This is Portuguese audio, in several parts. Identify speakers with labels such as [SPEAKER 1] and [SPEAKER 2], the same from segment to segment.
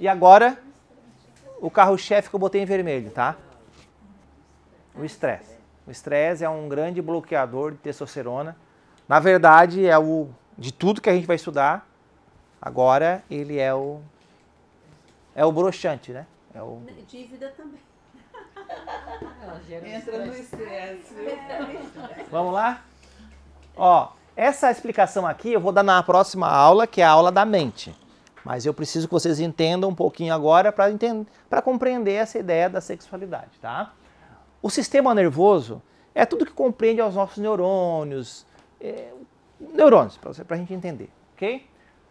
[SPEAKER 1] E agora, o carro-chefe que eu botei em vermelho, tá? O estresse. O estresse é um grande bloqueador de testosterona. Na verdade, é o de tudo que a gente vai estudar. Agora ele é o é o broxante, né? É o né, dívida também. Entra no estresse. É, é Vamos lá? Ó, essa explicação aqui eu vou dar na próxima aula, que é a aula da mente. Mas eu preciso que vocês entendam um pouquinho agora para compreender essa ideia da sexualidade, tá? O sistema nervoso é tudo que compreende os nossos neurônios, é, neurônios, para a gente entender, ok?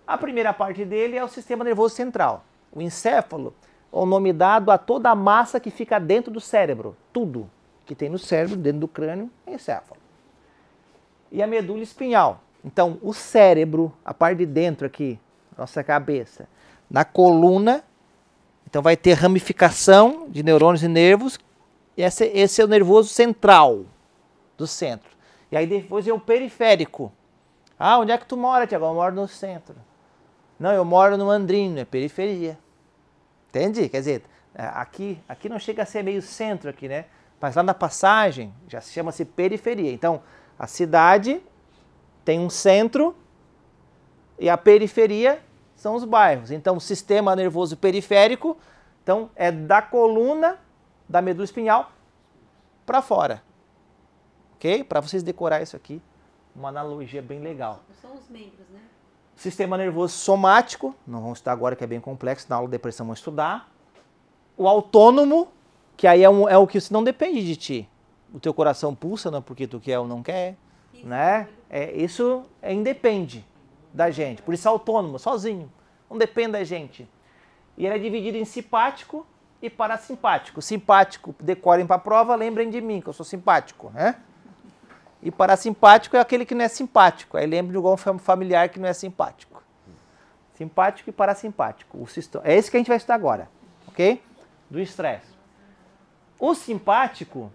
[SPEAKER 1] A primeira parte dele é o sistema nervoso central. O encéfalo é o nome dado a toda a massa que fica dentro do cérebro. Tudo que tem no cérebro, dentro do crânio, é encéfalo. E a medula espinhal. Então, o cérebro, a parte de dentro aqui, nossa cabeça, na coluna. Então vai ter ramificação de neurônios e nervos. E esse, esse é o nervoso central do centro. E aí depois é o periférico. Ah, onde é que tu mora, Tiago? Eu moro no centro. Não, eu moro no Andrino, é periferia. Entende? Quer dizer, é, aqui, aqui não chega a ser meio centro aqui, né? Mas lá na passagem já chama se chama-se periferia. Então, a cidade tem um centro e a periferia são os bairros. Então, sistema nervoso periférico, então é da coluna da medula espinhal para fora. OK? Para vocês decorar isso aqui, uma analogia bem legal. São os membros, né? Sistema nervoso somático, não vamos estudar agora que é bem complexo, na aula de depressão vamos estudar. O autônomo, que aí é, um, é o que não depende de ti. O teu coração pulsa, não é porque tu quer ou não quer, isso. né? É, isso é independe da gente. Por isso é autônomo, sozinho. Não depende da gente. E ele é dividido em simpático e parasimpático. Simpático, decorem para a prova, lembrem de mim, que eu sou simpático, né? E parasimpático é aquele que não é simpático. Aí lembre de algum familiar que não é simpático. Simpático e parasimpático. O sistema. É esse que a gente vai estudar agora, ok? Do estresse. O simpático,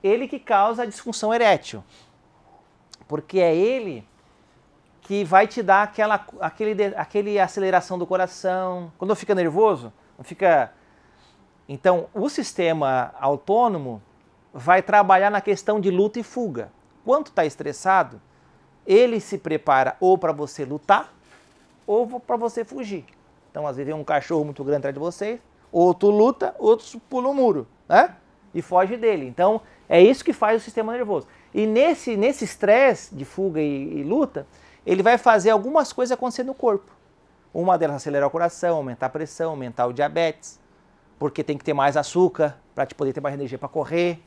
[SPEAKER 1] ele que causa a disfunção erétil. Porque é ele que vai te dar aquela aquele, aquele aceleração do coração. Quando fica nervoso, não fica. Então, o sistema autônomo vai trabalhar na questão de luta e fuga. Quando está estressado, ele se prepara ou para você lutar ou para você fugir. Então, às vezes, tem um cachorro muito grande atrás de você, outro luta, outro pula o um muro, né? E foge dele. Então, é isso que faz o sistema nervoso. E nesse estresse nesse de fuga e, e luta, ele vai fazer algumas coisas acontecer no corpo. Uma delas acelerar o coração, aumentar a pressão, aumentar o diabetes, porque tem que ter mais açúcar para te poder ter mais energia para correr,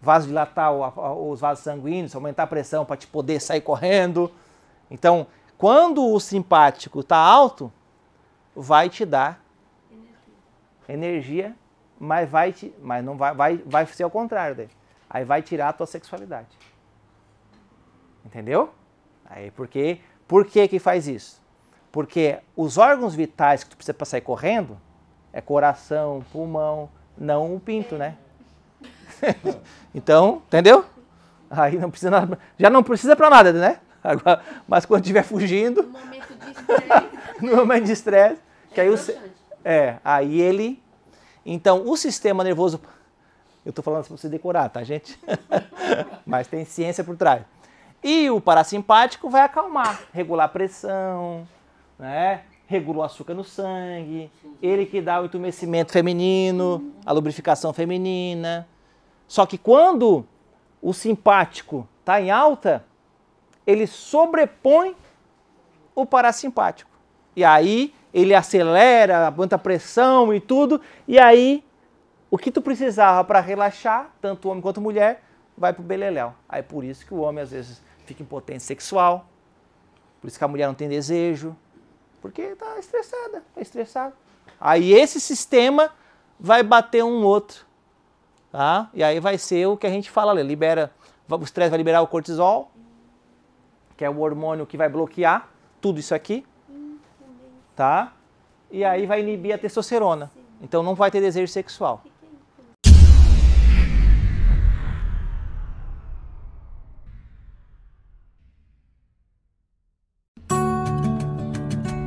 [SPEAKER 1] vasodilatar os vasos sanguíneos, aumentar a pressão para te poder sair correndo. Então, quando o simpático está alto, vai te dar energia, mas vai te, mas não vai, vai, vai ser ao contrário dele. Aí vai tirar a tua sexualidade. Entendeu? Aí, porque, por que que faz isso? Porque os órgãos vitais que tu precisa para sair correndo é coração, pulmão, não o pinto, né? então, entendeu? Aí não precisa nada, já não precisa para nada, né? Agora, mas quando estiver fugindo, no momento de estresse, no momento de estresse que é aí o é, aí ele então o sistema nervoso eu estou falando para você decorar, tá, gente? mas tem ciência por trás. E o parasimpático vai acalmar, regular a pressão, né? regula o açúcar no sangue, ele que dá o entumecimento feminino, a lubrificação feminina. Só que quando o simpático está em alta, ele sobrepõe o parasimpático. E aí ele acelera, aguenta pressão e tudo, e aí o que tu precisava para relaxar, tanto homem quanto mulher, vai pro beleléu. Aí por isso que o homem às vezes fica impotente sexual, por isso que a mulher não tem desejo, porque está estressada, está estressada. Aí esse sistema vai bater um outro, tá? E aí vai ser o que a gente fala ali, libera, o estresse vai liberar o cortisol, que é o hormônio que vai bloquear tudo isso aqui, uhum. tá? E aí vai inibir a testosterona. Então não vai ter desejo sexual.